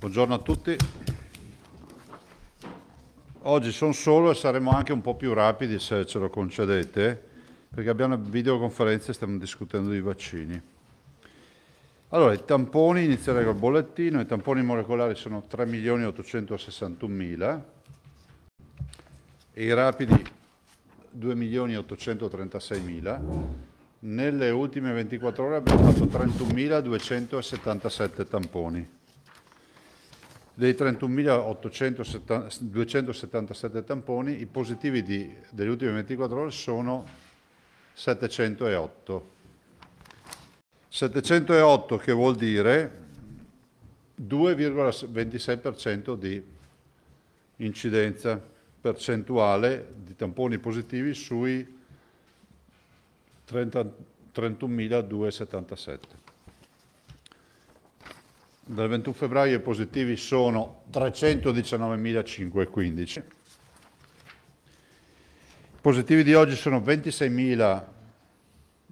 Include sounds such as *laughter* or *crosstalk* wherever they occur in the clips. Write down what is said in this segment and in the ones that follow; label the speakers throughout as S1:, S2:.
S1: Buongiorno a tutti. Oggi sono solo e saremo anche un po' più rapidi se ce lo concedete, perché abbiamo una videoconferenza e stiamo discutendo di vaccini. Allora, i tamponi, inizierei col bollettino, i tamponi molecolari sono 3.861.000 e i rapidi 2.836.000. Nelle ultime 24 ore abbiamo fatto 31.277 tamponi dei 31.277 tamponi, i positivi di, delle ultime 24 ore sono 708. 708 che vuol dire 2,26% di incidenza percentuale di tamponi positivi sui 31.277. Dal 21 febbraio i positivi sono 319.515. I positivi di oggi sono 26.000,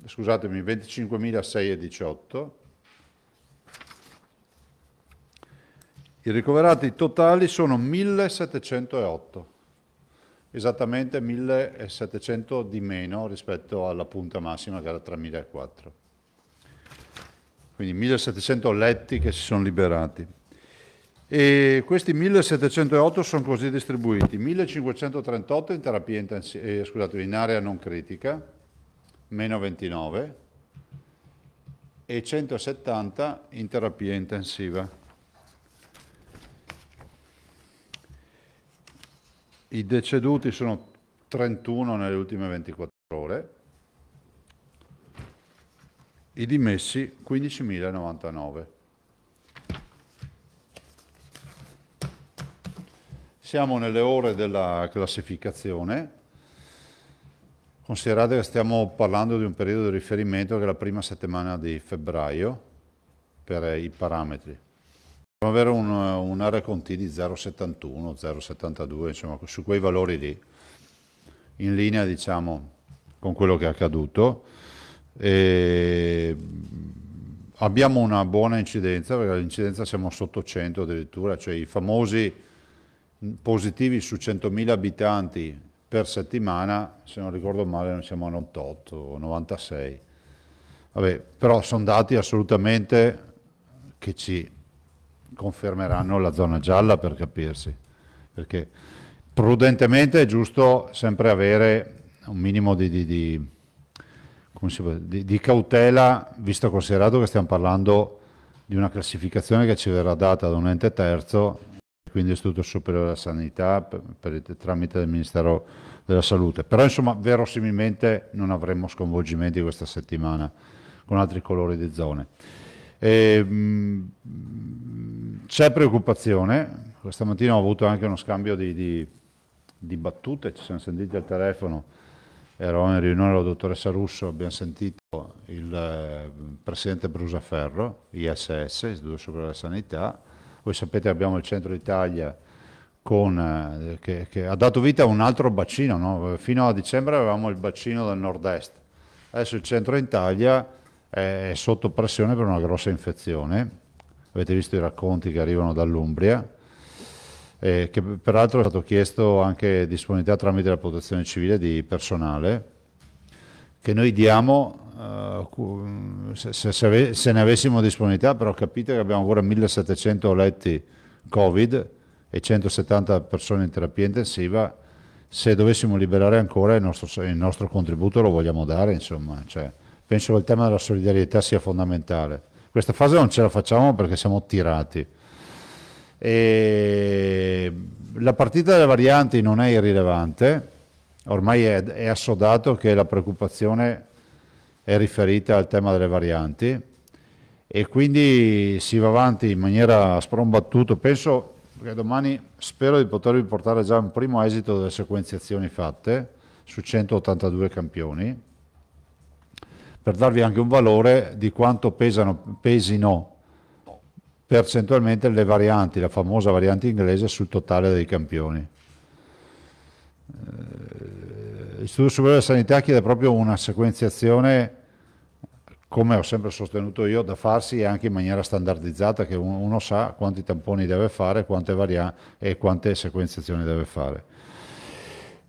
S1: scusatemi, 25.618. I ricoverati totali sono 1.708, esattamente 1.700 di meno rispetto alla punta massima che era 3.004 quindi 1700 letti che si sono liberati. E questi 1708 sono così distribuiti, 1538 in, terapia intensi- eh, scusate, in area non critica, meno 29, e 170 in terapia intensiva. I deceduti sono 31 nelle ultime 24 ore i dimessi 15.099. Siamo nelle ore della classificazione. Considerate che stiamo parlando di un periodo di riferimento che è la prima settimana di febbraio per i parametri. Possiamo avere un, un RCT di 0,71, 0,72, insomma su quei valori lì, in linea diciamo con quello che è accaduto. E abbiamo una buona incidenza, perché l'incidenza siamo sotto 100 addirittura, cioè i famosi positivi su 100.000 abitanti per settimana, se non ricordo male, noi siamo a 98 o 96. Vabbè, però sono dati assolutamente che ci confermeranno la zona gialla per capirsi, perché prudentemente è giusto sempre avere un minimo di, di, di può, di, di, cautela, visto considerato che stiamo parlando di una classificazione che ci verrà data da un ente terzo, quindi istituto Superiore della Sanità, per, per il tramite del Ministero della Salute. Però insomma, verosimilmente non avremo sconvolgimenti questa settimana con altri colori di zone. E, mh, mm, c'è preoccupazione, questa mattina ho avuto anche uno scambio di, di, di battute, ci siamo sentiti al telefono eravamo in riunione con la dottoressa Russo, abbiamo sentito il eh, presidente Brusaferro, ISS, Istituto Superiore della Sanità, voi sapete abbiamo il centro Italia con, eh, che, che, ha dato vita a un altro bacino, no? fino a dicembre avevamo il bacino del nord-est, adesso il centro Italia è sotto pressione per una grossa infezione, avete visto i racconti che arrivano dall'Umbria, eh, che peraltro è stato chiesto anche disponibilità tramite la protezione civile di personale, che noi diamo, eh, se, se, se, ne avessimo disponibilità, però capite che abbiamo ancora 1700 letti Covid e 170 persone in terapia intensiva, se dovessimo liberare ancora il nostro, il nostro contributo lo vogliamo dare, insomma. Cioè, penso che il tema della solidarietà sia fondamentale. Questa fase non ce la facciamo perché siamo tirati e la partita delle varianti non è irrilevante, ormai è, è assodato che la preoccupazione è riferita al tema delle varianti e quindi si va avanti in maniera sprombattuta. Penso che domani spero di potervi portare già un primo esito delle sequenziazioni fatte su 182 campioni per darvi anche un valore di quanto pesano, pesino percentualmente le varianti, la famosa variante inglese sul totale dei campioni. L'Istituto eh, Superiore della Sanità chiede proprio una sequenziazione, come ho sempre sostenuto io, da farsi anche in maniera standardizzata, che uno sa quanti tamponi deve fare quante varia- e quante sequenziazioni deve fare.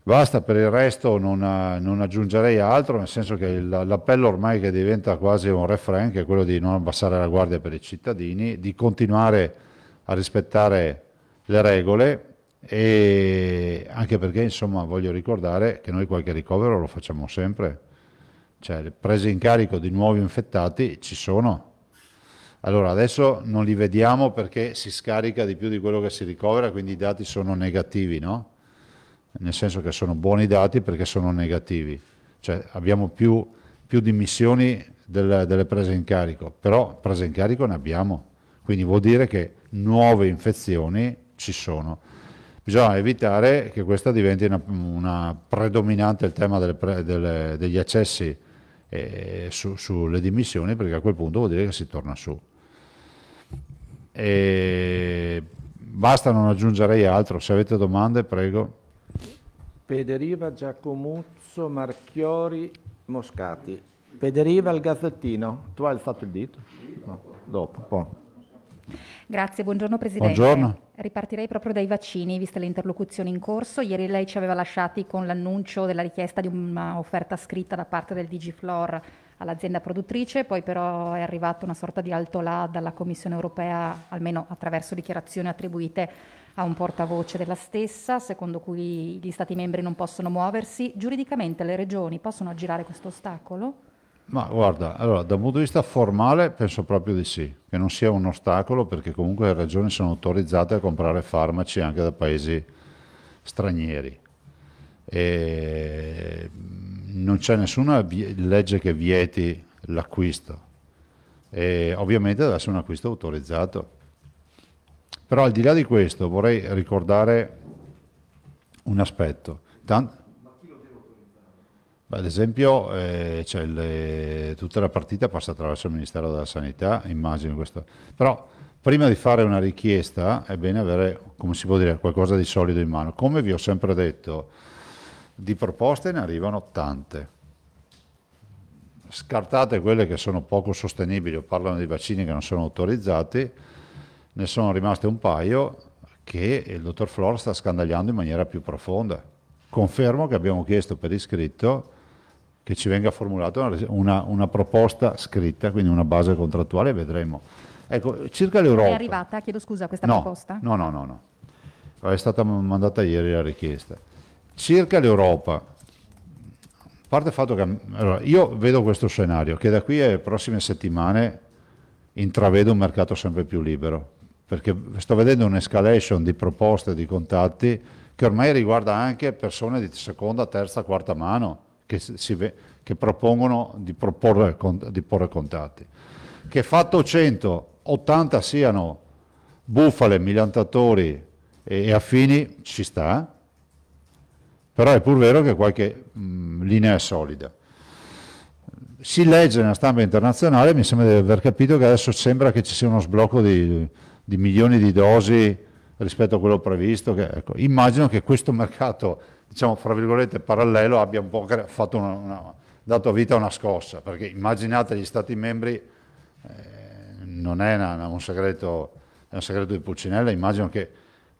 S1: Basta, per il resto non, eh, non aggiungerei altro, nel senso che l'appello ormai che diventa quasi un refrain, che è quello di non abbassare la guardia per i cittadini, di continuare a rispettare le regole e anche perché insomma voglio ricordare che noi qualche ricovero lo facciamo sempre, cioè le prese in carico di nuovi infettati ci sono. Allora adesso non li vediamo perché si scarica di più di quello che si ricovera, quindi i dati sono negativi, no? nel senso che sono buoni dati perché sono negativi, cioè abbiamo più, più dimissioni del, delle prese in carico, però prese in carico ne abbiamo, quindi vuol dire che nuove infezioni ci sono. Bisogna evitare che questa diventi una, una predominante il tema delle pre, delle, degli accessi eh, su, sulle dimissioni, perché a quel punto vuol dire che si torna su. E basta, non aggiungerei altro. Se avete domande, prego.
S2: Pederiva, Giacomuzzo, Marchiori, Moscati. Pederiva, il Gazzettino. Tu hai alzato il dito? No, dopo, poi.
S3: Grazie, buongiorno Presidente. Buongiorno. Ripartirei proprio dai vaccini, vista le interlocuzioni in corso. Ieri lei ci aveva lasciati con l'annuncio della richiesta di un'offerta scritta da parte del Digiflor all'azienda produttrice, poi però è arrivata una sorta di alto là dalla Commissione europea, almeno attraverso dichiarazioni attribuite ha un portavoce della stessa, secondo cui gli Stati membri non possono muoversi. Giuridicamente le regioni possono aggirare questo ostacolo?
S1: Ma guarda, allora, dal punto di vista formale penso proprio di sì, che non sia un ostacolo perché comunque le regioni sono autorizzate a comprare farmaci anche da paesi stranieri. E mm, non c'è nessuna legge che vieti l'acquisto e ovviamente deve essere un acquisto autorizzato però al di là di questo vorrei ricordare un aspetto. Tant- Beh, ad esempio eh, cioè le, eh, tutta la partita passa attraverso il Ministero della Sanità, immagino questo. Però prima di fare una richiesta è bene avere, come si può dire, qualcosa di solido in mano. Come vi ho sempre detto, di proposte ne arrivano tante. Scartate quelle che sono poco sostenibili o parlano di vaccini che non sono autorizzati ne sono rimaste un paio che il dottor Flor sta scandagliando in maniera più profonda. Confermo che abbiamo chiesto per iscritto che ci venga formulata una, una proposta scritta, quindi una base contrattuale, vedremo. Ecco, circa l'Europa... È arrivata,
S3: chiedo scusa, questa no, proposta? No, no,
S1: no, no. È stata mandata ieri la richiesta. Circa l'Europa, a parte il fatto che... Allora, io vedo questo scenario, che da qui alle prossime settimane intravedo un mercato sempre più libero perché sto vedendo un'escalation di proposte, di contatti, che ormai riguarda anche persone di seconda, terza, quarta mano, che, si, che propongono di, proporre, di porre contatti. Che fatto 100, 80 siano bufale, miliantatori e, e affini, ci sta, però è pur vero che qualche mh, mm, linea è solida. Si legge nella stampa internazionale, mi sembra di aver capito che adesso sembra che ci sia uno sblocco di di milioni di dosi rispetto a quello previsto. Che, ecco, immagino che questo mercato, diciamo, fra virgolette, parallelo abbia un po' fatto una, una, dato vita a una scossa, perché immaginate gli Stati membri, eh, non è, una, un segreto, è un segreto di Pulcinella, immagino che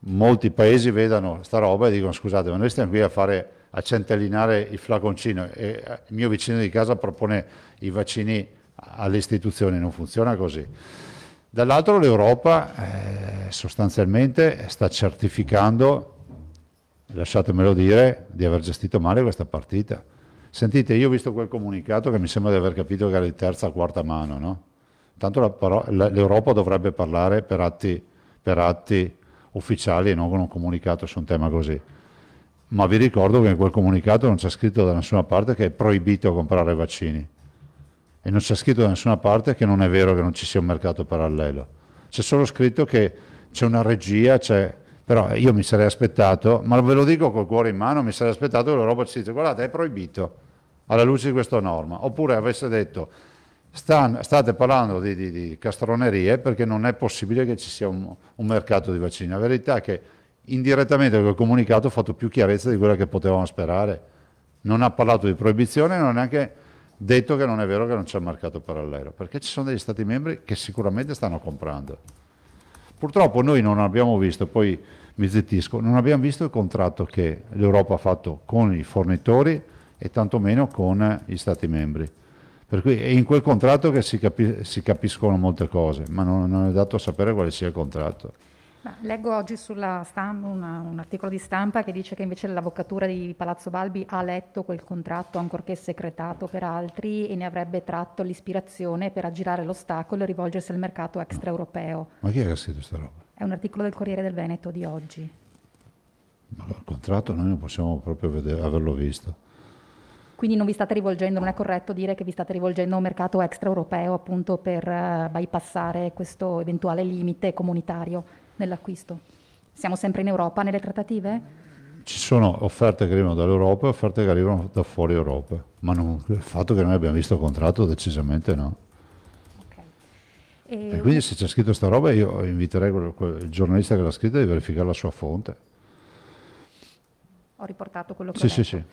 S1: molti paesi vedano sta roba e dicono scusate, ma noi stiamo qui a fare a centellinare il flaconcino e eh, il mio vicino di casa propone i vaccini alle istituzioni, non funziona così. Dall'altro l'Europa eh, sostanzialmente sta certificando, lasciatemelo dire, di aver gestito male questa partita. Sentite, io ho visto quel comunicato che mi sembra di aver capito che era di terza o quarta mano, no? Tanto paro- l'Europa dovrebbe parlare per atti, per atti ufficiali e non con un comunicato su un tema così. Ma vi ricordo che in quel comunicato non c'è scritto da nessuna parte che è proibito comprare vaccini e non c'è scritto da nessuna parte che non è vero che non ci sia un mercato parallelo. C'è solo scritto che c'è una regia, c'è... però io mi sarei aspettato, ma ve lo dico col cuore in mano, mi sarei aspettato che l'Europa ci dice guardate è proibito alla luce di questa norma, oppure avesse detto stan, state parlando di, di, di, castronerie perché non è possibile che ci sia un, un mercato di vaccini. La verità è che indirettamente quel comunicato ha fatto più chiarezza di quella che potevamo sperare. Non ha parlato di proibizione, non ha neanche Detto che non è vero che non c'è mercato parallelo, perché ci sono degli Stati membri che sicuramente stanno comprando. Purtroppo noi non abbiamo visto, poi mi zittisco, non abbiamo visto il contratto che l'Europa ha fatto con i fornitori e tantomeno con gli Stati membri. Per cui è in quel contratto che si, capi si capiscono molte cose, ma non, non è dato a sapere quale sia il contratto.
S3: Leggo oggi stampa, una, un articolo di stampa che dice che invece l'avvocatura di Palazzo Balbi ha letto quel contratto, ancorché secretato per altri, e ne avrebbe tratto l'ispirazione per aggirare l'ostacolo e rivolgersi al mercato extraeuropeo.
S1: Ma chi è che ha scritto questa roba?
S3: È un articolo del Corriere del Veneto di oggi.
S1: Ma il contratto noi non possiamo proprio vedere, averlo visto.
S3: Quindi non vi state rivolgendo, non è corretto dire che vi state rivolgendo a un mercato extraeuropeo appunto per eh, bypassare questo eventuale limite comunitario? nell'acquisto? Siamo sempre in Europa nelle trattative?
S1: Ci sono offerte che arrivano dall'Europa e offerte che arrivano da fuori Europa, ma non, il fatto che noi abbiamo visto il contratto decisamente no. E, quindi se c'è scritto sta roba io inviterei il giornalista che l'ha scritta di verificare la sua fonte.
S3: Ho riportato quello che sì, ho detto. Sì, sì.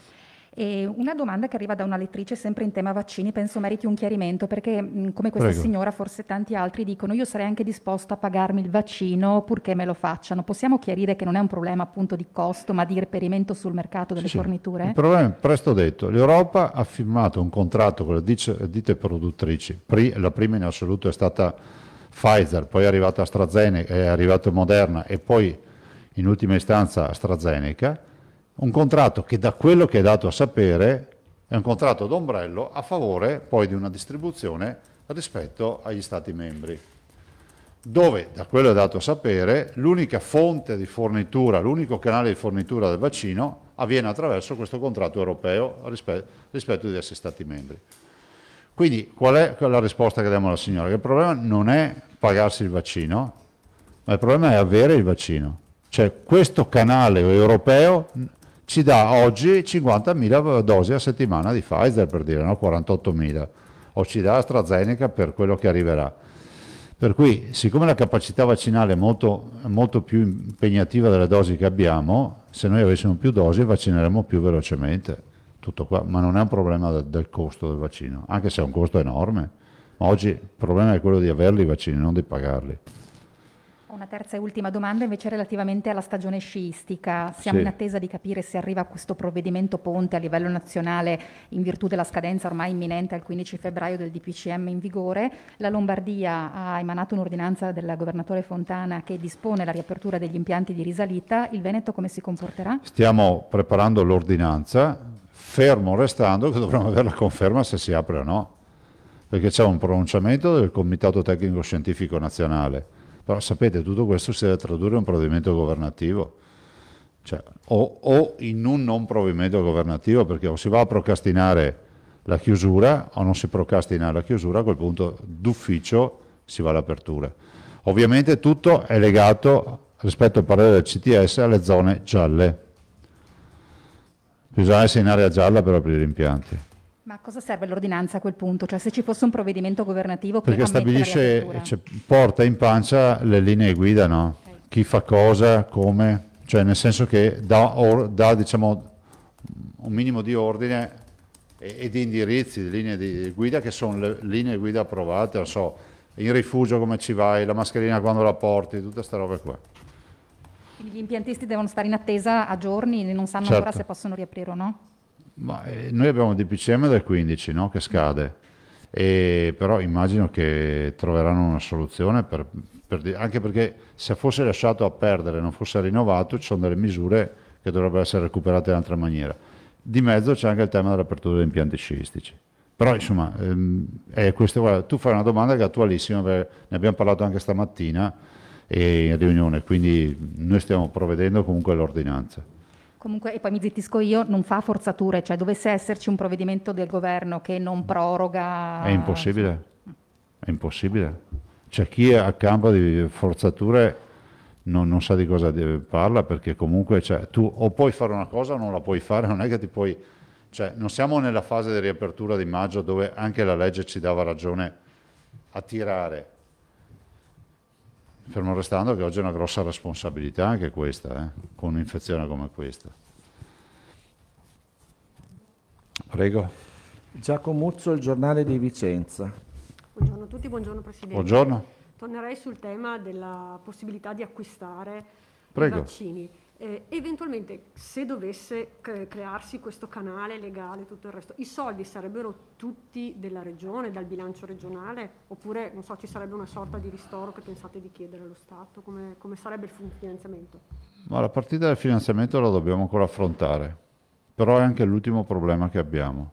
S3: E una domanda che arriva da una lettrice sempre in tema vaccini, penso meriti un chiarimento, perché come questa Prego. signora, forse tanti altri dicono io sarei anche disposto a pagarmi il vaccino purché me lo facciano. Possiamo chiarire che non è un problema appunto di costo, ma di reperimento sul mercato delle sì, forniture? Sì. Il problema
S1: è presto detto, l'Europa ha firmato un contratto con le ditte produttrici, Pri, la prima in assoluto è stata Pfizer, poi è arrivata AstraZeneca, è arrivata Moderna e poi in ultima istanza AstraZeneca un contratto che da quello che è dato a sapere è un contratto d'ombrello a favore poi di una distribuzione rispetto agli Stati membri, dove da quello è dato a sapere l'unica fonte di fornitura, l'unico canale di fornitura del vaccino avviene attraverso questo contratto europeo rispetto, rispetto ai diversi Stati membri. Quindi qual è la risposta che diamo alla signora? Che il problema non è pagarsi il vaccino, ma il problema è avere il vaccino. Cioè questo canale europeo ci dà oggi 50.000 dosi a settimana di Pfizer, per dire, no? 48.000, o ci dà AstraZeneca per quello che arriverà. Per cui, siccome la capacità vaccinale è molto, molto più impegnativa delle dosi che abbiamo, se noi avessimo più dosi vaccineremmo più velocemente. Tutto qua, ma non è un problema del, del costo del vaccino, anche se è un costo enorme. Ma oggi il problema è quello di averli i vaccini, non di pagarli.
S3: Una terza e ultima domanda invece relativamente alla stagione sciistica. Siamo sì. in attesa di capire se arriva questo provvedimento ponte a livello nazionale in virtù della scadenza ormai imminente al 15 febbraio del DPCM in vigore. La Lombardia ha emanato un'ordinanza del governatore Fontana che dispone la riapertura degli impianti di risalita. Il Veneto come si comporterà?
S1: Stiamo preparando l'ordinanza, fermo restando che dovremo avere la conferma se si apre o no, perché c'è un pronunciamento del Comitato Tecnico Scientifico Nazionale però sapete, tutto questo si deve tradurre in un provvedimento governativo. Cioè, o, o, in un non provvedimento governativo, perché o si va a procrastinare la chiusura o non si procrastina la chiusura, a quel punto d'ufficio si va all'apertura. Ovviamente tutto è legato, rispetto al parere del CTS, alle zone gialle. Bisogna essere in area gialla per aprire impianti.
S3: Ma a cosa serve l'ordinanza a quel punto? Cioè se ci fosse un provvedimento governativo che Perché stabilisce, cioè,
S1: porta in pancia le linee guida, no? Okay. Chi fa cosa, come, cioè nel senso che dà, or, dà diciamo, un minimo di ordine e, e, di indirizzi, di linee di guida che sono le linee guida approvate, non so, in rifugio come ci vai, la mascherina quando la porti, tutte queste robe qua.
S3: Quindi gli impiantisti devono stare in attesa a giorni e non sanno certo. ancora se possono riaprire o no?
S1: Ma, eh, noi abbiamo il DPCM del 15 no? che scade, e, però immagino che troveranno una soluzione, per, per, anche perché se fosse lasciato a perdere, non fosse rinnovato, ci sono delle misure che dovrebbero essere recuperate in altra maniera. Di mezzo c'è anche il tema dell'apertura degli impianti sciistici. Però insomma, ehm, eh, questo, guarda, tu fai una domanda che è attualissima, ne abbiamo parlato anche stamattina eh, in riunione, quindi noi stiamo provvedendo comunque all'ordinanza.
S3: Comunque, e poi mi zittisco io, non fa forzature, cioè dovesse esserci un provvedimento del governo che non proroga... È impossibile,
S1: è impossibile. Cioè chi è a campo di forzature non, non, sa di cosa parla perché comunque cioè, tu o puoi fare una cosa o non la puoi fare, non è che ti puoi... Cioè, non siamo nella fase di riapertura di maggio dove anche la legge ci dava ragione a tirare Fermo restando che oggi è una grossa responsabilità anche questa, eh, con un'infezione come questa. Prego.
S2: Giacomo Muzzo, il giornale di Vicenza.
S4: Buongiorno a tutti, buongiorno Presidente. Buongiorno. Tornerei sul tema della possibilità di acquistare Prego. i vaccini. Eh, eventualmente se dovesse crearsi questo canale legale tutto il resto, i soldi sarebbero tutti della regione, dal bilancio regionale, oppure non so, ci sarebbe una sorta di ristoro che pensate di chiedere allo Stato? Come, come sarebbe il finanziamento?
S1: Ma la partita del finanziamento la dobbiamo ancora affrontare, però è anche l'ultimo problema che abbiamo.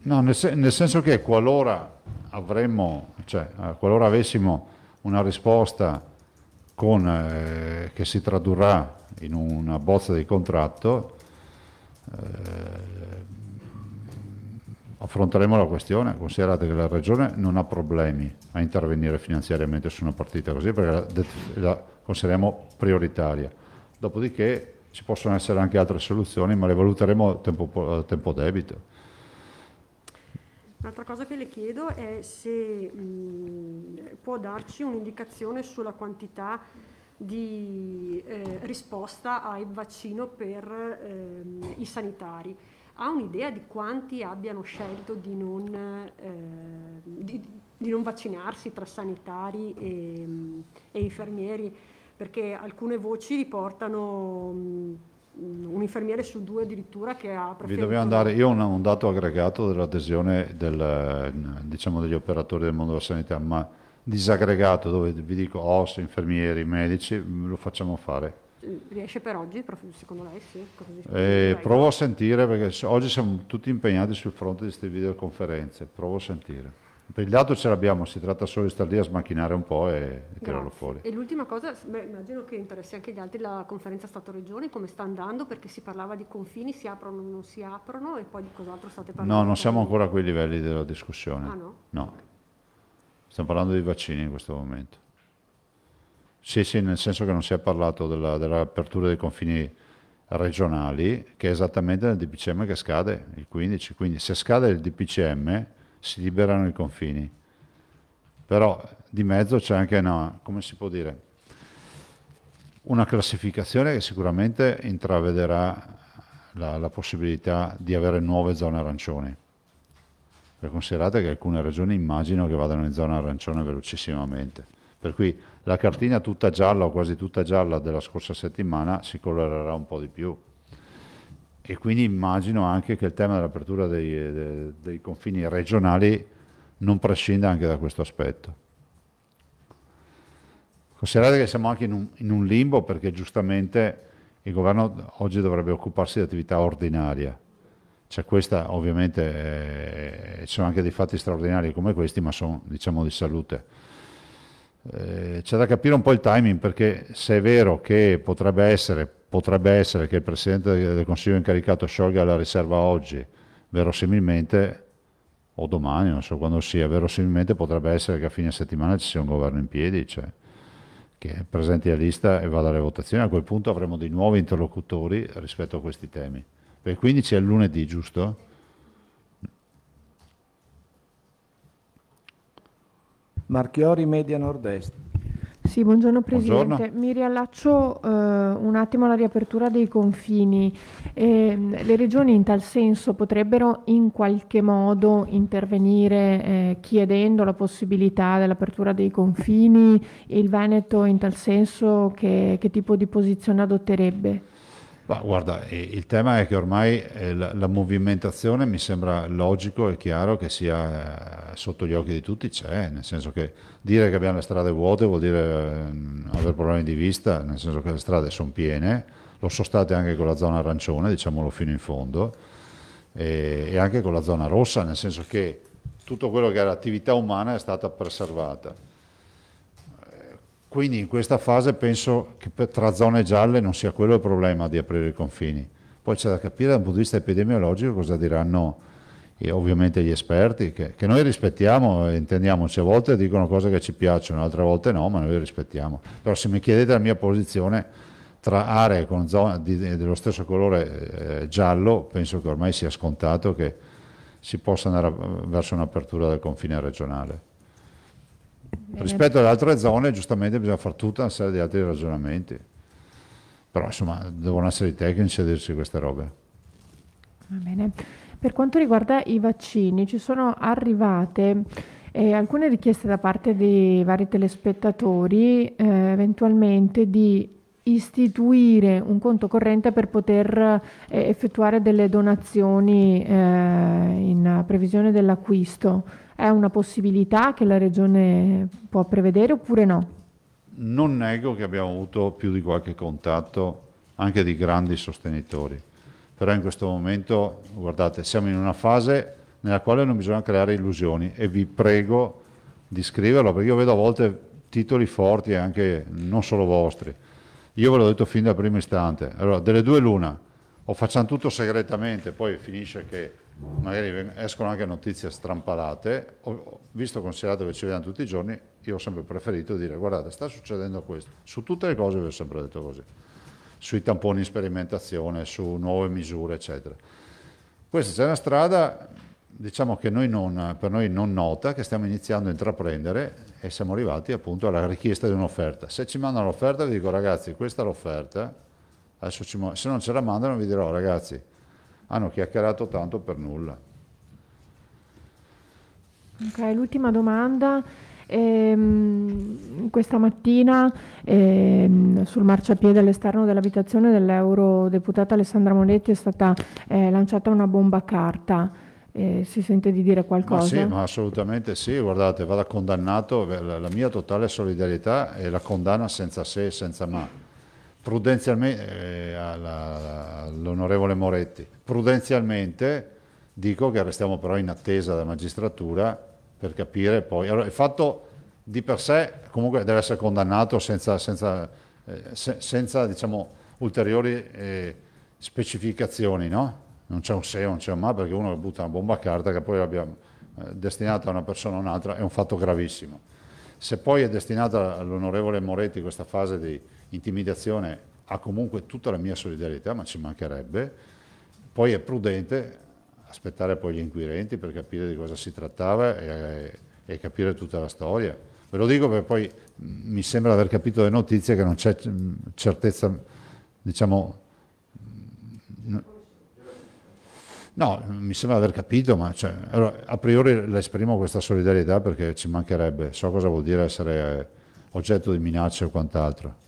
S1: No, nel, sen nel senso che qualora avremmo, cioè, eh, qualora avessimo una risposta con, eh, che si tradurrà in una bozza di contratto, eh, affronteremo la questione, considerate che la Regione non ha problemi a intervenire finanziariamente su una partita così perché la, la consideriamo prioritaria. Dopodiché ci possono essere anche altre soluzioni, ma le valuteremo a tempo, tempo debito.
S4: Un'altra cosa che le chiedo è se mh, può darci un'indicazione sulla quantità di eh, risposta al vaccino per ehm, i sanitari. Ha un'idea di quanti abbiano scelto di non, eh, di, di non vaccinarsi tra sanitari e, e, infermieri? Perché alcune voci riportano... Mh, un infermiere su due addirittura che ha preferito... Vi dobbiamo andare,
S1: io ho un, un dato aggregato dell'adesione del, diciamo, degli operatori del mondo della sanità, ma disaggregato dove vi dico OS, infermieri, medici, lo facciamo fare.
S4: Riesce per oggi, secondo lei? Sì, eh, provo a
S1: sentire perché oggi siamo tutti impegnati sul fronte di queste videoconferenze, provo a sentire. Per il lato ce l'abbiamo, si tratta solo di stare lì a smacchinare un po' e, e tirarlo fuori.
S4: E l'ultima cosa, beh, immagino che interessi anche gli altri la conferenza Stato-Regioni, come sta andando, perché si parlava di confini, si aprono o non si aprono e poi di cos'altro state parlando? No, non siamo
S1: ancora a quei livelli della discussione. Ah no? No. Stiamo parlando di vaccini in questo momento. Sì, sì, nel senso che non si è parlato della, dell'apertura dei confini regionali, che è esattamente nel DPCM che scade il 15. Quindi se scade il DPCM si liberano i confini. Però di mezzo c'è anche una, come si può dire, una classificazione che sicuramente intravederà la, la possibilità di avere nuove zone arancioni. considerate che alcune regioni immagino che vadano in zona arancione velocissimamente. Per cui la cartina tutta gialla o quasi tutta gialla della scorsa settimana si colorerà un po' di più e quindi immagino anche che il tema dell'apertura dei, dei, dei confini regionali non prescinda anche da questo aspetto. Considerate che siamo anche in un, in un limbo perché giustamente il governo oggi dovrebbe occuparsi di attività ordinaria, c'è cioè questa ovviamente, eh, ci sono anche dei fatti straordinari come questi, ma sono diciamo di salute. Eh, c'è da capire un po' il timing perché se è vero che potrebbe essere potrebbe essere che il Presidente del Consiglio incaricato sciolga la riserva oggi, verosimilmente, o domani, non so quando sia, verosimilmente potrebbe essere che a fine settimana ci sia un governo in piedi, cioè, che presenti la lista e vada alle votazioni. A quel punto avremo dei nuovi interlocutori rispetto a questi temi. Per il 15 è lunedì, giusto?
S2: Marchiori Media Nord-Est.
S5: Sì, buongiorno Presidente. Buongiorno. Mi riallaccio eh, un attimo alla riapertura dei confini. Eh, le regioni in tal senso potrebbero in qualche modo intervenire eh, chiedendo la possibilità dell'apertura dei confini? Il Veneto in tal senso che, che tipo di posizione adotterebbe?
S1: Ma guarda, il tema è che ormai eh, la, movimentazione mi sembra logico e chiaro che sia eh, sotto gli occhi di tutti, c'è, nel senso che dire che abbiamo le strade vuote vuol dire mm, avere problemi di vista, nel senso che le strade sono piene, lo sono state anche con la zona arancione, diciamolo fino in fondo, e anche con la zona rossa, nel senso che tutto quello che era attività umana è stata preservata quindi in questa fase penso che tra zone gialle non sia quello il problema di aprire i confini. Poi c'è da capire dal punto di vista epidemiologico cosa diranno eh, ovviamente gli esperti, che, che noi rispettiamo, eh, intendiamoci, a volte dicono cose che ci piacciono, altre volte no, ma noi rispettiamo. Però se mi chiedete la mia posizione tra aree con zone di, eh, dello stesso colore eh, giallo, penso che ormai sia scontato che si possa andare verso un'apertura del confine regionale. Rispetto alle altre zone, giustamente bisogna fare tutta una serie di altri ragionamenti. Però insomma, devono essere i tecnici a dirci queste robe.
S5: Va bene. Per quanto riguarda i vaccini, ci sono arrivate eh, alcune richieste da parte dei vari telespettatori, eh, eventualmente di istituire un conto corrente per poter eh, effettuare delle donazioni eh, in previsione dell'acquisto è una possibilità che la Regione può prevedere oppure no?
S1: Non nego che abbiamo avuto più di qualche contatto anche di grandi sostenitori, però in questo momento, guardate, siamo in una fase nella quale non bisogna creare illusioni e vi prego di scriverlo perché io vedo a volte titoli forti anche non solo vostri. Io ve l'ho detto fin dal primo istante. Allora, delle due l'una, o facciamo tutto segretamente, poi finisce che magari escono anche notizie strampalate, o, visto considerato che ci vediamo tutti i giorni, io ho sempre preferito dire guardate sta succedendo questo, su tutte le cose vi ho sempre detto così, sui tamponi in sperimentazione, su nuove misure eccetera. Questa c'è una strada diciamo che noi non, per noi non nota, che stiamo iniziando a intraprendere e siamo arrivati appunto alla richiesta di un'offerta. Se ci mandano l'offerta vi dico ragazzi questa è l'offerta, Adesso ci se non ce la mandano vi dirò ragazzi, hanno chiacchierato tanto per nulla.
S5: Ok, l'ultima domanda. Ehm, questa mattina ehm, sul marciapiede all'esterno dell'abitazione dell'eurodeputata Alessandra Monetti è stata eh, lanciata una bomba carta. Eh, si sente di dire qualcosa? Ma sì, ma
S1: assolutamente sì, guardate, vada condannato la mia totale solidarietà e la condanna senza se e senza ma prudenzialmente, eh, all'onorevole Moretti, prudenzialmente dico che restiamo però in attesa della magistratura per capire poi. Allora, il fatto di per sé comunque deve essere condannato senza, senza, eh, se, senza diciamo, ulteriori eh, specificazioni, no? Non c'è un se, non c'è un ma, perché uno butta una bomba a carta che poi l'abbiamo eh, destinata a una persona o un'altra è un fatto gravissimo. Se poi è destinata all'onorevole Moretti questa fase di intimidazione ha comunque tutta la mia solidarietà, ma ci mancherebbe. Poi è prudente aspettare poi gli inquirenti per capire di cosa si trattava e, e capire tutta la storia. Ve lo dico perché poi mi sembra aver capito le notizie che non c'è mm, certezza, diciamo... Mm, no, mi sembra aver capito, ma cioè, allora, a priori la esprimo questa solidarietà perché ci mancherebbe, so cosa vuol dire essere oggetto di minacce o quant'altro.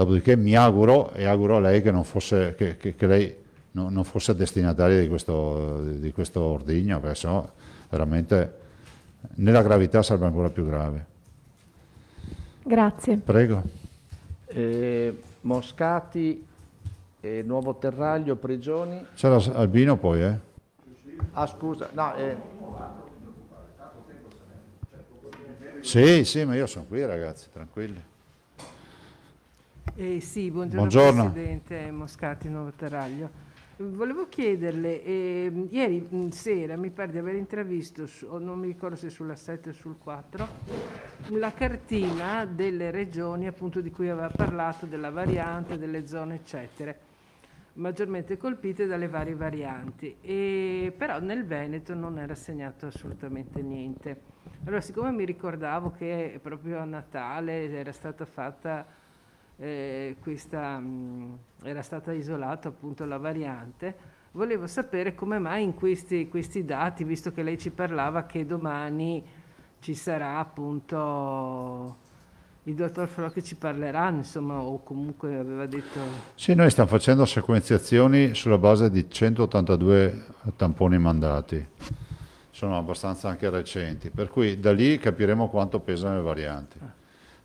S1: Dopodiché mi auguro e auguro a lei che, non fosse, che, che, che lei no, non fosse destinataria di questo, di questo ordigno, perché sennò veramente nella gravità sarebbe ancora più grave. Grazie. Prego.
S5: Eh,
S2: Moscati, eh, Nuovo Terraglio, Prigioni.
S1: C'era Albino poi, eh?
S2: Ah, scusa, no. Eh.
S1: Sì, sì, ma io sono qui ragazzi, tranquilli.
S6: Eh sì, buongiorno, buongiorno. Presidente Moscati Nuovo Taraglio. Volevo chiederle, eh, ieri mm, sera mi pare di aver intravisto, su, non mi ricordo se sulla 7 o sul 4, la cartina delle regioni appunto di cui aveva parlato, della variante, delle zone eccetera, maggiormente colpite dalle varie varianti, e, però nel Veneto non era segnato assolutamente niente. Allora siccome mi ricordavo che proprio a Natale era stata fatta eh, questa, mh, era stata isolata appunto la variante. Volevo sapere come mai in questi, questi dati, visto che lei ci parlava che domani ci sarà appunto il dottor Flocchi ci parlerà, insomma, o comunque aveva detto...
S1: Sì, noi stiamo facendo sequenziazioni sulla base di 182 tamponi mandati, sono abbastanza anche recenti, per cui da lì capiremo quanto pesano le varianti. Ah.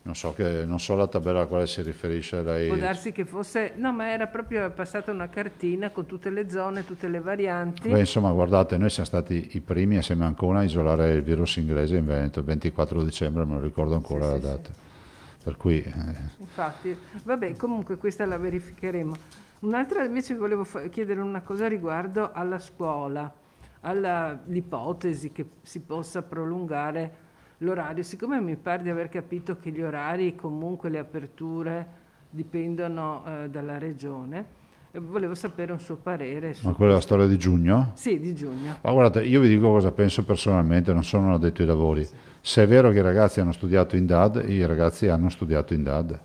S1: Non so, che, non so, la tabella a quale si riferisce lei. Può darsi
S6: che fosse, no, ma era proprio passata una cartina con tutte le zone, tutte le varianti. Beh, insomma,
S1: guardate, noi siamo stati i primi assieme a Ancona a isolare il virus inglese in Veneto, il 24 dicembre, me lo ricordo ancora sì, la sì, data. Sì. Per cui... Eh.
S6: Infatti, vabbè, comunque questa la verificheremo. Un'altra invece volevo chiedere una cosa riguardo alla scuola, all'ipotesi che si possa prolungare l'orario, siccome mi pare di aver capito che gli orari, comunque le aperture dipendono eh, dalla regione, eh, volevo sapere un suo parere. Su... Ma quella è la storia di giugno? Sì, di giugno.
S1: Ma guardate, io vi dico cosa penso personalmente, non sono un addetto ai lavori. Sì. Se è vero che i ragazzi hanno studiato in DAD, i ragazzi hanno studiato in DAD.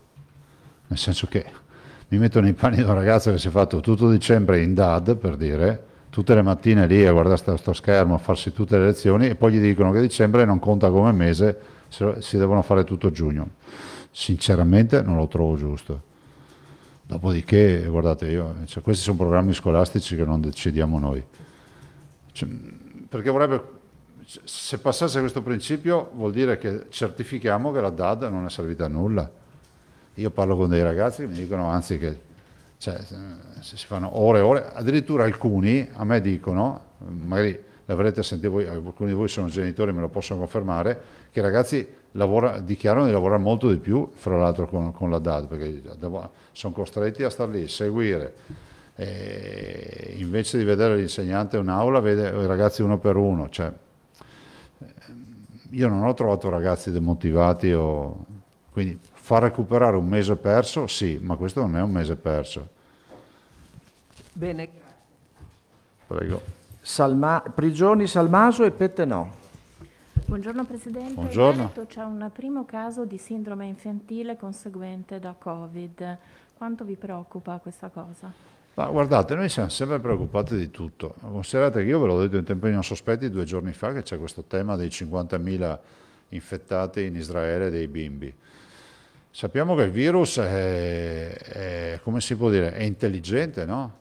S1: Nel senso che mi metto nei panni di un ragazzo che si è fatto tutto dicembre in DAD, per dire, tutte le mattine lì a guardare questo schermo, a farsi tutte le lezioni e poi gli dicono che dicembre non conta come mese, si devono fare tutto giugno. Sinceramente non lo trovo giusto. Dopodiché, guardate, io, cioè, questi sono programmi scolastici che non decidiamo noi. Cioè, perché vorrebbe, se passasse questo principio vuol dire che certifichiamo che la DAD non è servita a nulla. Io parlo con dei ragazzi che mi dicono anzi che cioè, eh, si fanno ore e ore, addirittura alcuni a me dicono, magari l'avrete sentito voi, alcuni di voi sono genitori, me lo possono confermare, che i ragazzi lavora, dichiarano di lavorare molto di più, fra l'altro con, con la DAD, perché sono costretti a star lì, seguire. E invece di vedere l'insegnante in aula, vede i ragazzi uno per uno. Cioè, io non ho trovato ragazzi demotivati, o, quindi Far recuperare un mese perso? Sì, ma questo non è un mese perso. Bene. Prego. Salma,
S2: Prigioni, Salmaso e Pettenò.
S6: Buongiorno Presidente, Buongiorno. c'è un primo
S5: caso di sindrome infantile conseguente da Covid. Quanto vi preoccupa questa cosa?
S1: Ma guardate, noi siamo sempre preoccupati di tutto. Considerate che io ve l'ho detto in tempo di non sospetti due giorni fa che c'è questo tema dei 50.000 infettati in Israele dei bimbi. Sappiamo che il virus è, è, dire, è intelligente, no?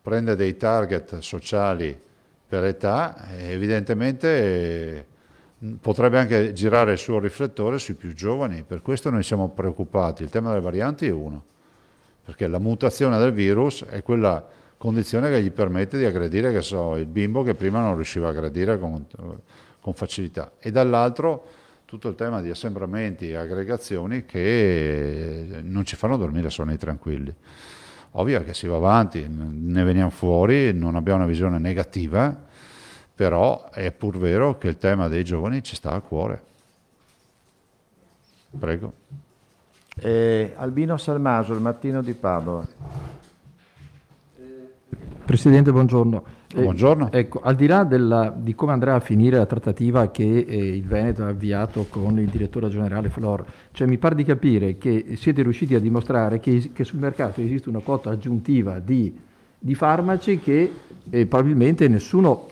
S1: prende dei target sociali per età e evidentemente mm, potrebbe anche girare il suo riflettore sui più giovani, per questo noi siamo preoccupati. Il tema delle varianti è uno, perché la mutazione del virus è quella condizione che gli permette di aggredire so, il bimbo che prima non riusciva a aggredire con, con facilità. E dall'altro tutto il tema di assembramenti e aggregazioni che eh, non ci fanno dormire sonni tranquilli. Ovvio che si va avanti, ne veniamo fuori, non abbiamo una visione negativa, però è pur vero che il tema dei giovani ci sta a cuore. Prego. Eh, Albino Salmaso, il mattino di Padova.
S7: Presidente, buongiorno. Eh, Buongiorno.
S2: Eh, ecco, al di là
S7: della, di come andrà a finire la trattativa che eh, il Veneto ha avviato con il direttore generale Flor, cioè mi pare di capire che siete riusciti a dimostrare che, che sul mercato esiste una quota aggiuntiva di, di farmaci che eh, probabilmente nessuno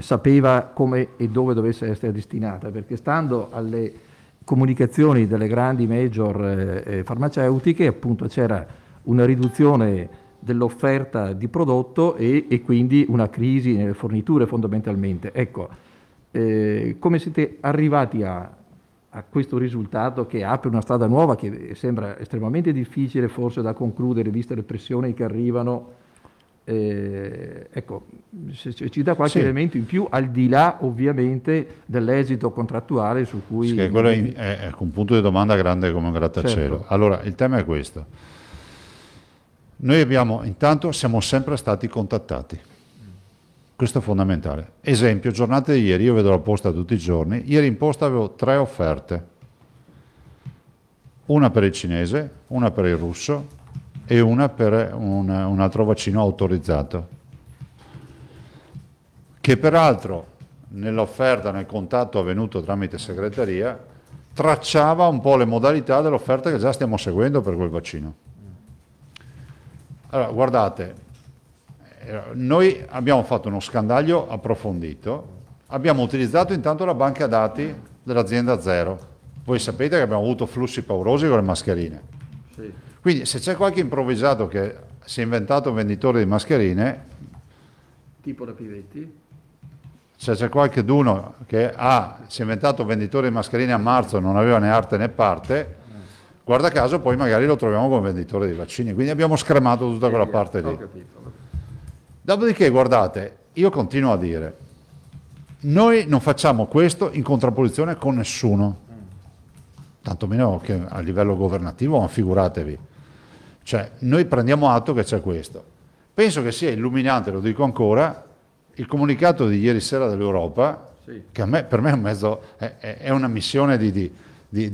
S7: sapeva come e dove dovesse essere destinata, perché stando alle comunicazioni delle grandi major eh, farmaceutiche appunto c'era una riduzione dell'offerta di prodotto e, e, quindi una crisi nelle forniture fondamentalmente. Ecco, eh, come siete arrivati a, a, questo risultato che apre una strada nuova che sembra estremamente difficile forse da concludere viste le pressioni che arrivano? Eh, ecco, se, se ci dà qualche sì. elemento in più al di là ovviamente dell'esito contrattuale su cui... Sì, quello è, è,
S1: un punto di domanda grande come un grattacielo. Certo. Allora, il tema è questo noi abbiamo, intanto, siamo sempre stati contattati. Questo è fondamentale. Esempio, giornate di ieri, io vedo la posta tutti i giorni, ieri in posta avevo tre offerte, una per il cinese, una per il russo e una per un, un altro vaccino autorizzato, che peraltro nell'offerta, nel contatto avvenuto tramite segreteria, tracciava un po' le modalità dell'offerta che già stiamo seguendo per quel vaccino. Allora, guardate, eh, noi abbiamo fatto uno scandaglio approfondito, abbiamo utilizzato intanto la banca dati dell'azienda Zero. Voi sapete che abbiamo avuto flussi paurosi con le mascherine. Sì. Quindi se c'è qualche improvvisato che si è inventato un venditore di mascherine...
S7: Tipo da Pivetti?
S1: Se c'è qualche d'uno che ha, si è inventato un venditore di mascherine a marzo e non aveva né arte né parte, Guarda caso poi magari lo troviamo come venditore di vaccini, quindi abbiamo scremato tutta quella parte lì. Dopodiché, guardate, io continuo a dire, noi non facciamo questo in contrapposizione con nessuno, tantomeno che a livello governativo, ma figuratevi. Cioè, noi prendiamo atto che c'è questo. Penso che sia illuminante, lo dico ancora, il comunicato di ieri sera dell'Europa, sì. che me, per me è, un mezzo, è, è una missione di, di, di,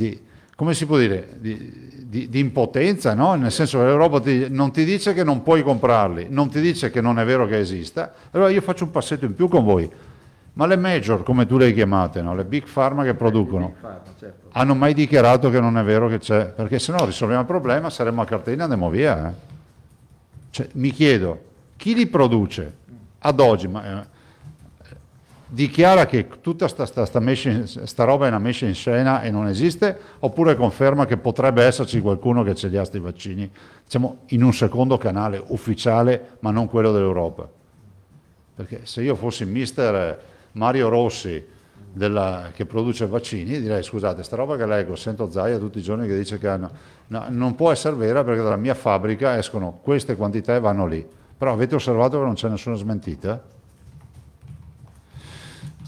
S1: come si può dire, di, di, di impotenza, no? nel senso che l'Europa ti, non ti dice che non puoi comprarli, non ti dice che non è vero che esista, allora io faccio un passetto in più con voi. Ma le major, come tu le hai chiamate, no? le big pharma che producono, pharma, certo. hanno mai dichiarato che non è vero che c'è, perché se no risolviamo il problema, saremmo a cartellina e andiamo via. Eh? Cioè, mi chiedo, chi li produce ad oggi? Ma, eh, dichiara che tutta questa roba è una messa in scena e non esiste, oppure conferma che potrebbe esserci qualcuno che ce li ha sti vaccini, diciamo, in un secondo canale ufficiale, ma non quello dell'Europa. Perché se io fossi mister eh, Mario Rossi, della, che produce vaccini, direi scusate, sta roba che leggo, sento Zaia tutti i giorni che dice che no, no, non può essere vera perché dalla mia fabbrica escono queste quantità e vanno lì. Però avete osservato che non c'è nessuna smentita?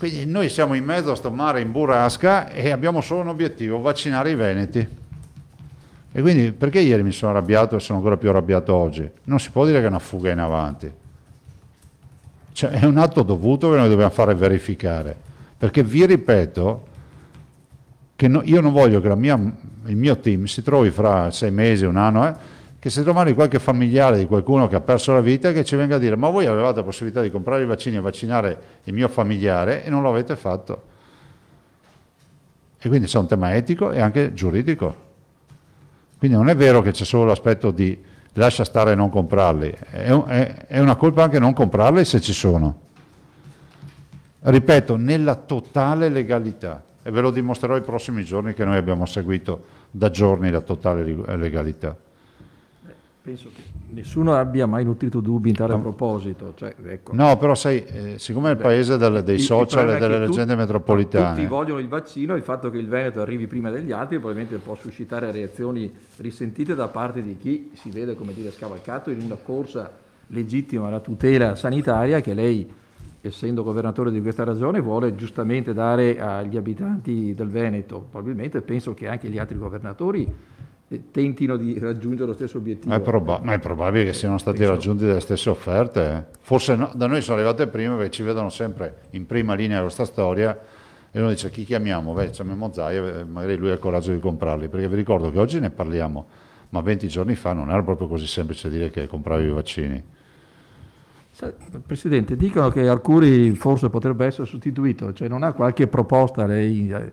S1: Quindi noi siamo in mezzo a sto mare in burrasca e abbiamo solo un obiettivo, vaccinare i veneti. E quindi perché ieri mi sono arrabbiato e sono ancora più arrabbiato oggi? Non si può dire che è una fuga in avanti. Cioè, è un atto dovuto che noi dobbiamo fare verificare. Perché vi ripeto che no, io non voglio che mia, il mio team si trovi fra sei mesi, un anno, eh, che se domani qualche familiare di qualcuno che ha perso la vita che ci venga a dire ma voi avevate la possibilità di comprare i vaccini e vaccinare il mio familiare e non lo avete fatto. E quindi c'è un tema etico e anche giuridico. Quindi non è vero che c'è solo l'aspetto di lascia stare e non comprarli, è, è, è una colpa anche non comprarli se ci sono. Ripeto, nella totale legalità e ve lo dimostrerò i prossimi giorni che noi abbiamo seguito da giorni la totale legalità penso che nessuno
S7: abbia mai nutrito dubbi in tale proposito. Cioè, ecco. No, però sai, eh, siccome è il paese del, dei social e delle leggende tu, metropolitane... Tutti vogliono il vaccino, il fatto che il Veneto arrivi prima degli altri probabilmente può suscitare reazioni risentite da parte di chi si vede, come dire, scavalcato in una corsa legittima alla tutela sanitaria che lei, essendo governatore di questa regione, vuole giustamente dare agli abitanti del Veneto. Probabilmente penso che anche gli
S1: altri governatori tentino di raggiungere lo stesso obiettivo. È proba- ma è probabile che siano stati Penso. raggiunti dalle stesse offerte. Eh. Forse no, da noi sono arrivate prima perché ci vedono sempre in prima linea questa storia e uno dice chi chiamiamo? Beh, chiamiamo Zaia, eh, magari lui ha il coraggio di comprarli, perché vi ricordo che oggi ne parliamo, ma 20 giorni fa non era proprio così semplice dire che compravi i vaccini.
S7: Presidente, dicono che Arcuri forse potrebbe essere
S1: sostituito, cioè non ha qualche proposta lei? Eh,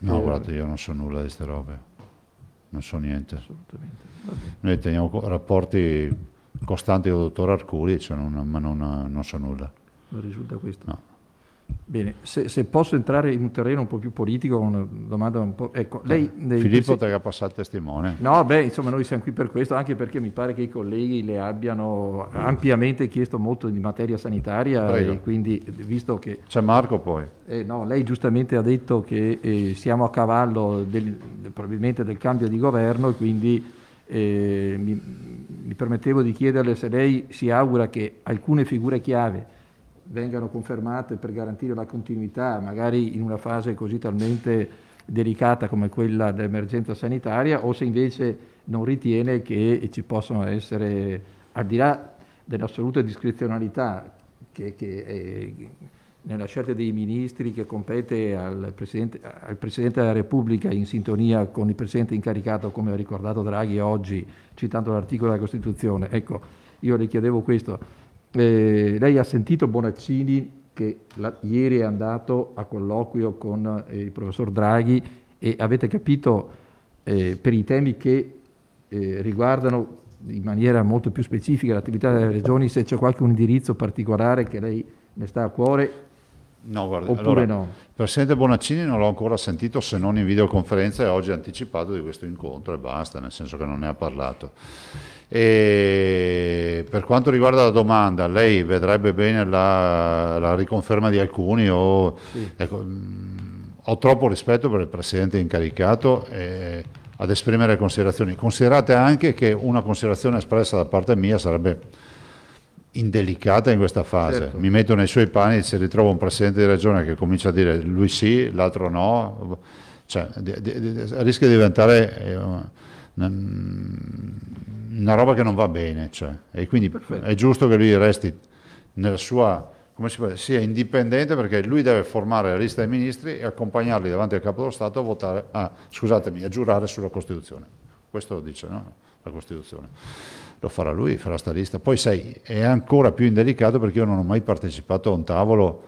S1: no, guarda, io non so nulla di queste robe non so niente. Assolutamente. Noi teniamo rapporti costanti con il dottor Arcuri, cioè non, ma non, non so nulla.
S7: Non risulta questo? No. Bene, se, se, posso entrare in un terreno un po' più politico, una domanda un po'... Ecco, lei, lei, Filippo te la passa il testimone. No, beh, insomma noi siamo qui per questo, anche perché mi pare che i colleghi le abbiano ampiamente chiesto molto di materia sanitaria Prego. e quindi visto che... C'è Marco poi. Eh, no, lei giustamente ha detto che eh, siamo a cavallo del, probabilmente del cambio di governo e quindi eh, mi, mi permettevo di chiederle se lei si augura che alcune figure chiave vengano confermate per garantire la continuità, magari in una fase così talmente delicata come quella dell'emergenza sanitaria, o se invece non ritiene che ci possano essere, al di là dell'assoluta discrezionalità che, che è, nella scelta dei ministri che compete al Presidente, al Presidente, della Repubblica in sintonia con il Presidente incaricato, come ha ricordato Draghi oggi, citando l'articolo della Costituzione. Ecco, io le chiedevo questo eh, lei ha sentito Bonaccini che la, ieri è andato a colloquio con eh, il professor Draghi e avete capito eh, per i temi che eh, riguardano in maniera molto più specifica l'attività delle regioni se c'è qualche indirizzo particolare che lei ne sta a cuore No, guarda, Oppure allora, no?
S1: Il presidente Bonaccini non l'ho ancora sentito se non in videoconferenza e oggi ha anticipato di questo incontro e basta, nel senso che non ne ha parlato. E per quanto riguarda la domanda, lei vedrebbe bene la, la riconferma di alcuni o, sì. ecco, mm, ho troppo rispetto per il presidente incaricato e, eh, ad esprimere considerazioni. Considerate anche che una considerazione espressa da parte mia sarebbe indelicata in questa fase. Certo. Mi metto nei suoi panni se ritrovo un presidente di regione che comincia a dire lui sì, l'altro no, cioè, di, di, di, rischia di diventare eh, una, una, roba che non va bene. Cioè. E quindi Perfetto. è giusto che lui resti nella sua, come si può sia indipendente perché lui deve formare la lista dei ministri e accompagnarli davanti al Capo dello Stato a votare, ah, scusatemi, a giurare sulla Costituzione. Questo lo dice no? la Costituzione lo farà lui, farà sta lista. Poi sai, è ancora più indelicato perché io non ho mai partecipato a un tavolo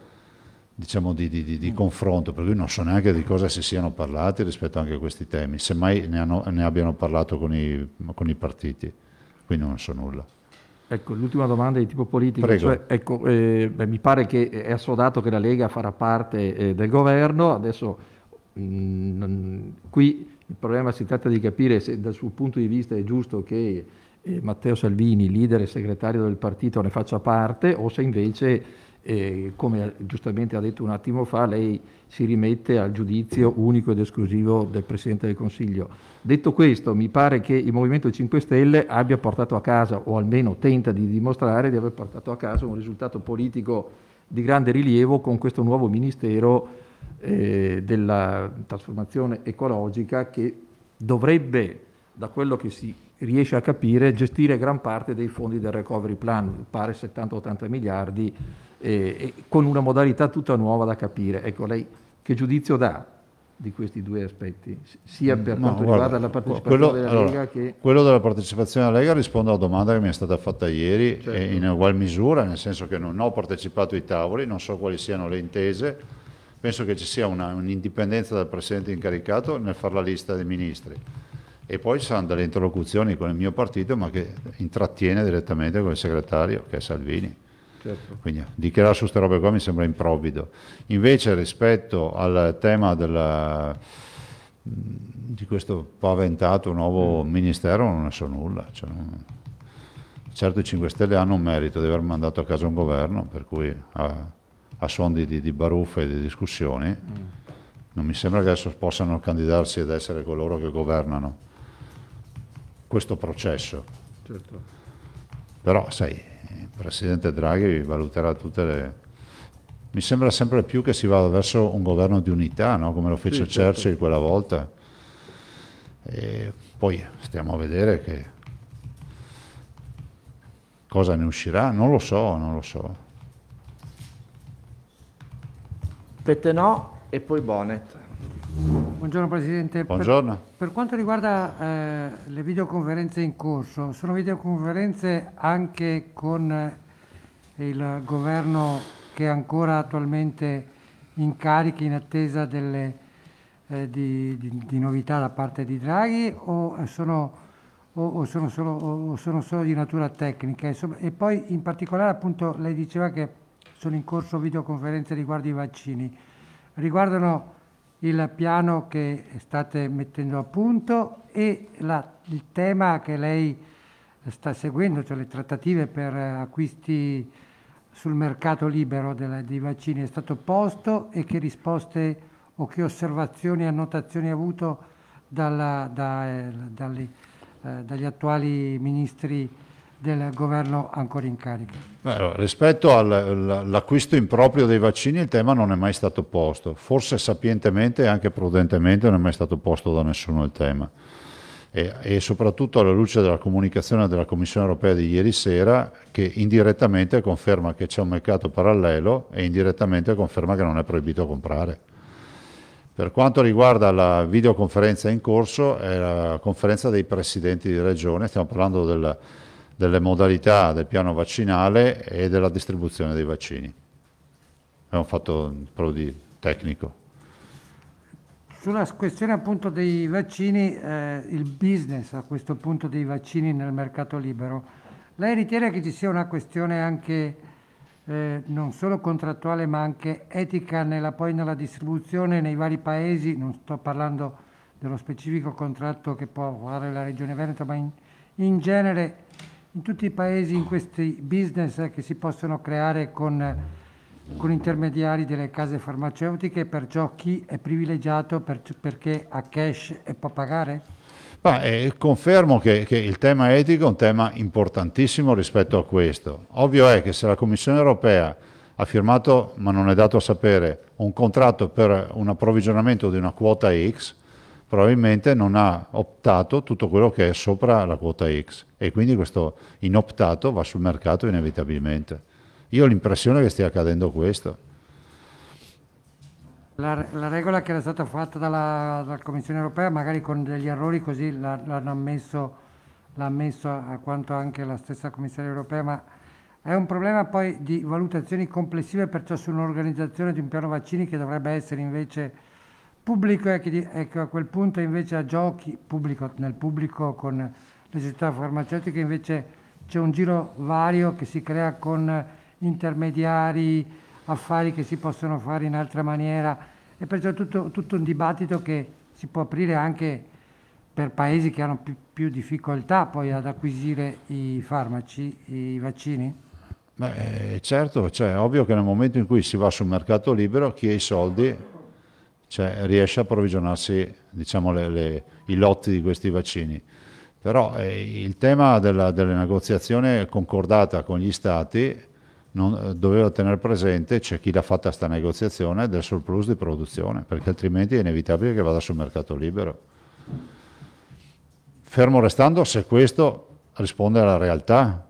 S1: diciamo, di, di, di, mm. confronto, per cui non so neanche di cosa si siano parlati rispetto anche a questi temi, semmai ne, hanno, ne abbiano parlato con i, con i, partiti, quindi non so nulla.
S7: Ecco, l'ultima domanda è di tipo politico, cioè, ecco, eh, beh, mi pare che è assodato che la Lega farà parte eh, del governo, adesso mh, mm, qui il problema si tratta di capire se dal suo punto di vista è giusto che eh, Matteo Salvini, leader e segretario del partito, ne faccia parte o se invece, eh, come giustamente ha detto un attimo fa, lei si rimette al giudizio unico ed esclusivo del Presidente del Consiglio. Detto questo, mi pare che il Movimento 5 Stelle abbia portato a casa, o almeno tenta di dimostrare di aver portato a casa un risultato politico di grande rilievo con questo nuovo Ministero
S8: eh,
S7: della trasformazione ecologica che dovrebbe, da quello che si riesce a capire gestire gran parte dei fondi del recovery plan, pare 70-80 miliardi, eh, con una modalità tutta nuova da capire. Ecco, lei che giudizio dà di questi due aspetti, sia per mm, no, quanto guarda, riguarda la partecipazione quello, della Lega che...
S1: Quello della partecipazione della Lega risponde alla domanda che mi è stata fatta ieri certo. in ugual misura, nel senso che non ho partecipato ai tavoli, non so quali siano le intese, penso che ci sia una, un'indipendenza dal Presidente incaricato nel fare la lista dei ministri e poi ci saranno delle interlocuzioni con il mio partito, ma che intrattiene direttamente con il segretario, che è Salvini. Certo. Quindi dichiarare su queste robe qua mi sembra improvvido. Invece rispetto al tema della, mm, di questo paventato nuovo mm. ministero non ne so nulla. Cioè non... certo i 5 Stelle hanno un merito di aver mandato a casa un governo, per cui a, a sondi di, di baruffe e di discussioni, mm. non mi sembra che adesso possano candidarsi ad essere coloro che governano questo processo. Certo. Però, sai, il Presidente Draghi valuterà tutte le... Mi sembra sempre più che si vada verso un governo di unità, no? come lo fece sì, certo. Churchill certo. quella volta. E poi stiamo a vedere che cosa ne uscirà, non lo so, non lo so.
S2: Pettenò e poi Bonnet.
S9: Buongiorno Presidente.
S1: Buongiorno. Per,
S9: per quanto riguarda eh, le videoconferenze in corso, sono videoconferenze anche con eh, il governo che è ancora attualmente in carica in attesa delle, eh, di, di, di, novità da parte di Draghi o sono, o, o sono, solo, o sono solo, di natura tecnica? Insomma, e poi in particolare appunto lei diceva che sono in corso videoconferenze riguardo i vaccini. Riguardano il piano che state mettendo a punto e la, il tema che lei sta seguendo, cioè le trattative per acquisti sul mercato libero della, dei vaccini, è stato posto e che risposte o che osservazioni e annotazioni ha avuto dalla, da, eh, dalle, eh, dagli attuali ministri del governo ancora in carica.
S1: Beh, rispetto all'acquisto improprio dei vaccini il tema non è mai stato posto, forse sapientemente e anche prudentemente non è mai stato posto da nessuno il tema. E, e, soprattutto alla luce della comunicazione della Commissione europea di ieri sera che indirettamente conferma che c'è un mercato parallelo e indirettamente conferma che non è proibito comprare. Per quanto riguarda la videoconferenza in corso, è la conferenza dei presidenti di regione, stiamo parlando del delle modalità del piano vaccinale e della distribuzione dei vaccini. È un fatto proprio tecnico.
S9: Sulla questione appunto dei vaccini, eh, il business a questo punto dei vaccini nel mercato libero, lei ritiene che ci sia una questione anche eh, non solo contrattuale ma anche etica nella, poi nella distribuzione nei vari paesi? Non sto parlando dello specifico contratto che può fare la Regione Veneto, ma in, in genere in tutti i paesi in questi business che si possono creare con, con intermediari delle case farmaceutiche, perciò chi è privilegiato per, perché ha cash e può pagare?
S1: Ah, eh, confermo che, che, il tema etico è un tema importantissimo rispetto a questo. Ovvio è che se la Commissione europea ha firmato, ma non è dato a sapere, un contratto per un approvvigionamento di una quota X, probabilmente non ha optato tutto quello che è sopra la quota X e quindi questo inoptato va sul mercato inevitabilmente. Io ho l'impressione che stia accadendo questo.
S9: La, la, regola che era stata fatta dalla, dalla, Commissione europea, magari con degli errori così l'hanno ammesso, l'ha ammesso a quanto anche la stessa Commissione europea, ma è un problema poi di valutazioni complessive perciò su un'organizzazione di un piano vaccini che dovrebbe essere invece Pubblico, è ecco, a quel punto invece a giochi, pubblico, nel pubblico con le società farmaceutiche invece c'è un giro vario che si crea con intermediari, affari che si possono fare in altra maniera e perciò tutto, tutto un dibattito che si può aprire anche per paesi che hanno più, più difficoltà poi ad acquisire i farmaci, i vaccini?
S1: Beh, eh, certo, cioè, ovvio che nel momento in cui si va sul mercato libero chi ha i soldi cioè riesce a approvvigionarsi diciamo, le, le, i lotti di questi vaccini. Però eh, il tema della, della, negoziazione concordata con gli stati non, eh, doveva tenere presente, c'è chi l'ha fatta questa negoziazione, del surplus di produzione, perché altrimenti è inevitabile che vada sul mercato libero. Fermo restando se questo risponde alla realtà,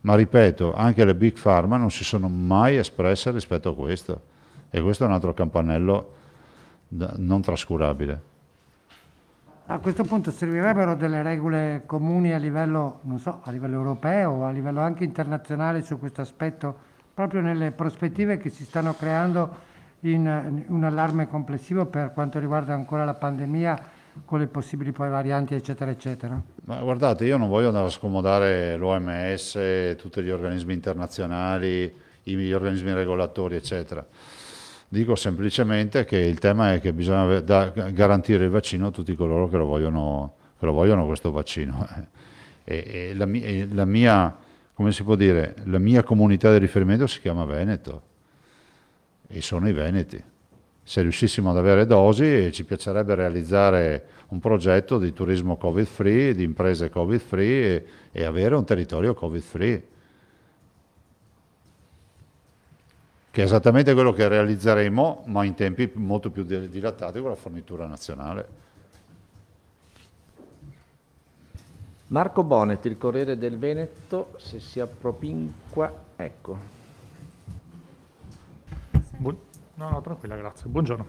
S1: ma ripeto, anche le big pharma non si sono mai espresse rispetto a questo e questo è un altro campanello non trascurabile.
S9: A questo punto servirebbero delle regole comuni a livello, so, a livello europeo, a livello anche internazionale su questo aspetto, proprio nelle prospettive che si stanno creando in un allarme complessivo per quanto riguarda ancora la pandemia con le possibili poi varianti eccetera eccetera?
S1: Ma guardate, io non voglio andare a scomodare l'OMS, tutti gli organismi internazionali, gli organismi regolatori eccetera. Dico semplicemente che il tema è che bisogna garantire il vaccino a tutti coloro che lo vogliono, che lo vogliono questo vaccino. *laughs* E, e, la, e la, mia, dire, la mia comunità di riferimento si chiama Veneto e sono i Veneti. Se riuscissimo ad avere dosi ci piacerebbe realizzare un progetto di turismo covid-free, di imprese covid-free e, e avere un territorio covid-free che è esattamente quello che realizzeremo, ma in tempi molto più dilatati con la fornitura nazionale. Marco Bonetti, il Corriere del Veneto, se si
S8: appropinqua, ecco. Bu- no, no, tranquilla, grazie. Buongiorno.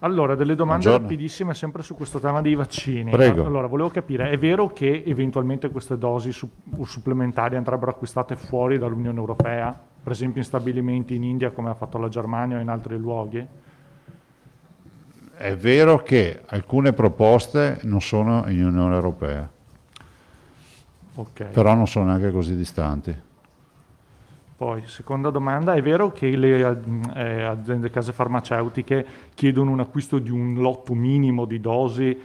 S8: Allora, delle domande Buongiorno. rapidissime sempre su questo tema dei vaccini. Prego. Allora, volevo capire, è vero che eventualmente queste dosi su- supplementari andrebbero acquistate fuori dall'Unione Europea? per esempio in stabilimenti in India come ha fatto la Germania o in altri luoghi?
S1: È vero che alcune proposte non sono in Unione Europea, okay. però non sono neanche così distanti.
S8: Poi, seconda domanda, è vero che le eh, eh aziende case farmaceutiche chiedono un acquisto di un lotto minimo di dosi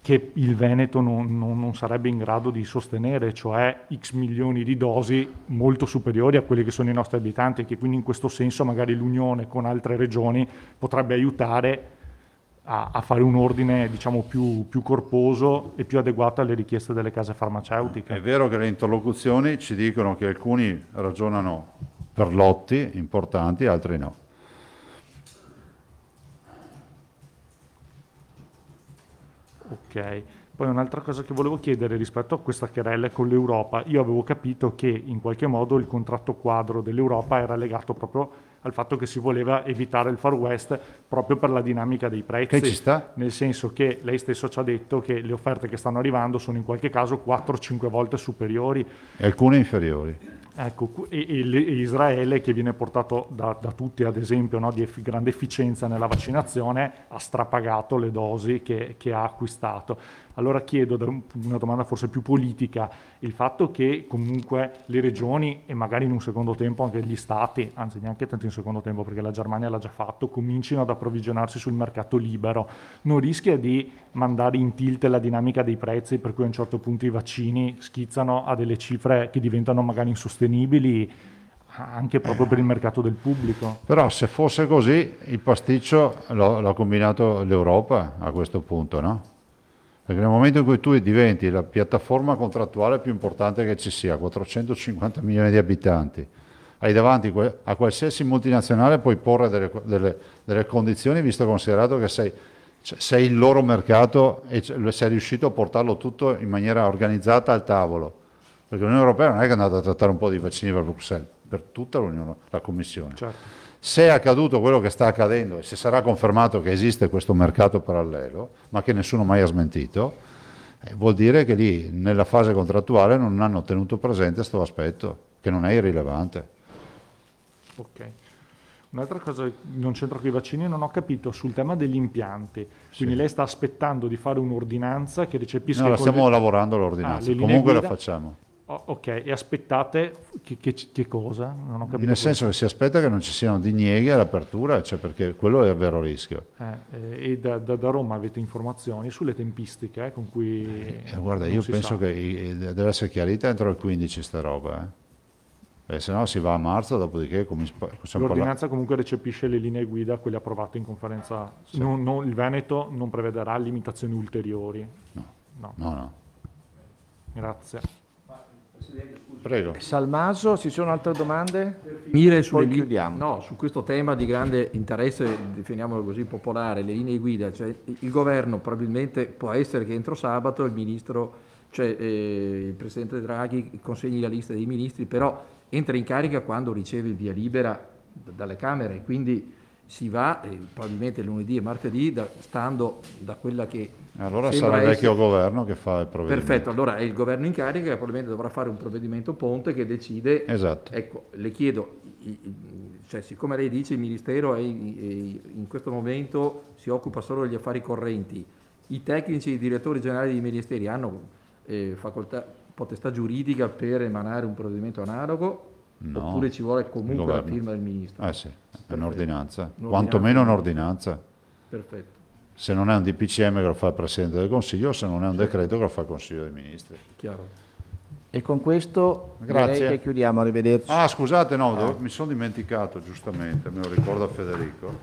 S8: che il Veneto non, non, non, sarebbe in grado di sostenere, cioè x milioni di dosi molto superiori a quelli che sono i nostri abitanti, e che quindi in questo senso magari l'unione con altre regioni potrebbe aiutare a, a fare un ordine diciamo, più, più, corposo e più adeguato alle richieste delle case farmaceutiche.
S1: È vero che le interlocuzioni ci dicono che alcuni ragionano per lotti importanti, altri no.
S8: Ok. Poi un'altra cosa che volevo chiedere rispetto a questa querella con l'Europa, io avevo capito che in qualche modo il contratto quadro dell'Europa era legato proprio al fatto che si voleva evitare il far west proprio per la dinamica dei prezzi. Che ci sta? Nel senso che lei stesso ci ha detto che le offerte che stanno arrivando sono in qualche caso 4-5 volte superiori.
S1: E alcune inferiori.
S8: Ecco, e, e, e, Israele che viene portato da, da tutti, ad esempio, no, di eff- grande efficienza nella vaccinazione, ha strapagato le dosi che, che ha acquistato. Allora chiedo, una domanda forse più politica, il fatto che comunque le regioni e magari in un secondo tempo anche gli stati, anzi neanche tanto in secondo tempo perché la Germania l'ha già fatto, comincino ad approvvigionarsi sul mercato libero, non rischia di mandare in tilt la dinamica dei prezzi per cui a un certo punto i vaccini schizzano a delle cifre che diventano magari insostenibili anche proprio per il mercato del pubblico.
S1: Però se fosse così, il pasticcio l'ha combinato l'Europa a questo punto, no? Perché nel momento in cui tu diventi la piattaforma contrattuale più importante che ci sia, 450 milioni di abitanti, hai davanti a qualsiasi multinazionale puoi porre delle, delle, delle condizioni, visto considerato che sei, cioè, sei, il loro mercato e sei riuscito a portarlo tutto in maniera organizzata al tavolo. Perché l'Unione Europea non è che è andata a trattare un po' di vaccini per Bruxelles, per tutta la Commissione. Certo se è accaduto quello che sta accadendo e se sarà confermato che esiste questo mercato parallelo, ma che nessuno mai ha smentito, eh, vuol dire che lì nella fase contrattuale non hanno tenuto presente questo aspetto, che non è irrilevante.
S8: Okay. Un'altra cosa non c'entra con i vaccini, non ho capito sul tema degli impianti. Quindi sì. lei sta aspettando di fare un'ordinanza che recepisca... No, la stiamo le... lavorando l'ordinanza, ah, comunque guida... la facciamo. Oh, ok, e aspettate che, che, che, cosa? Non ho capito.
S1: Nel senso che si aspetta che non ci siano dinieghi all'apertura, cioè perché quello è il vero rischio.
S8: Eh, eh e da, da, da, Roma avete informazioni sulle tempistiche eh, con cui... Eh, guarda, io penso sa.
S1: che deve essere chiarita entro il 15 sta roba. Eh. Eh, se no si va a marzo, dopodiché come L'ordinanza parla...
S8: comunque recepisce le linee guida, quelle approvate in conferenza. Sì. Non, non, il Veneto non prevederà limitazioni ulteriori. No, no. no, no. Grazie.
S2: Prego. Salmaso, ci sono altre domande? Finire sulle Poi chiudiamo. No, su questo tema di grande interesse,
S7: definiamolo così popolare, le linee guida, cioè, il governo probabilmente può essere che entro sabato il ministro, cioè, eh, il presidente Draghi consegni la lista dei ministri, però entra in carica quando riceve il via libera dalle Camere, quindi si va eh, probabilmente lunedì e martedì da, stando da quella che eh, allora sarà il vecchio
S1: essere... governo che fa il provvedimento. Perfetto,
S7: allora è il governo in carica che probabilmente dovrà fare un provvedimento ponte che decide... Esatto. Ecco, le chiedo, cioè, siccome lei dice il Ministero è in, in questo momento si occupa solo degli affari correnti, i tecnici e i direttori generali dei ministeri hanno eh, facoltà, potestà giuridica per emanare un provvedimento analogo?
S1: No. Oppure ci vuole comunque la firma del Ministro? Ah sì, è un'ordinanza, quantomeno un'ordinanza. Perfetto se non è un DPCM che lo fa il Presidente del Consiglio, se non è un decreto che lo fa il Consiglio dei Ministri.
S2: Chiaro. E con questo direi che chiudiamo, arrivederci. Ah, scusate, no, ah.
S1: mi sono dimenticato giustamente, me lo ricordo a Federico.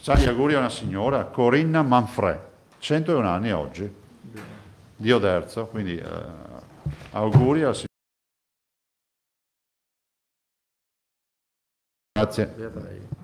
S1: Sa, auguri a una signora, Corinna Manfred, 101 anni oggi, Dio terzo, quindi eh, auguri alla signora.
S6: Grazie.